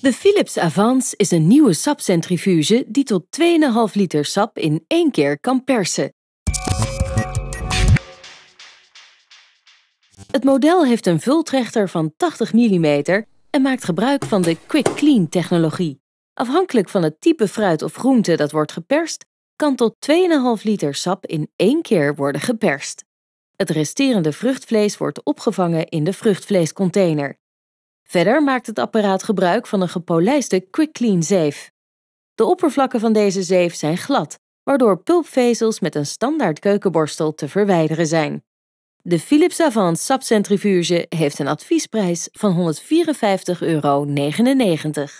De Philips Avance is een nieuwe sapcentrifuge die tot 2,5 liter sap in één keer kan persen. Het model heeft een vultrechter van 80 mm en maakt gebruik van de Quick Clean technologie. Afhankelijk van het type fruit of groente dat wordt geperst, kan tot 2,5 liter sap in één keer worden geperst. Het resterende vruchtvlees wordt opgevangen in de vruchtvleescontainer. Verder maakt het apparaat gebruik van een gepolijste Quick Clean zeef. De oppervlakken van deze zeef zijn glad, waardoor pulpvezels met een standaard keukenborstel te verwijderen zijn. De Philips Avant sapcentrifuge heeft een adviesprijs van 154,99 euro.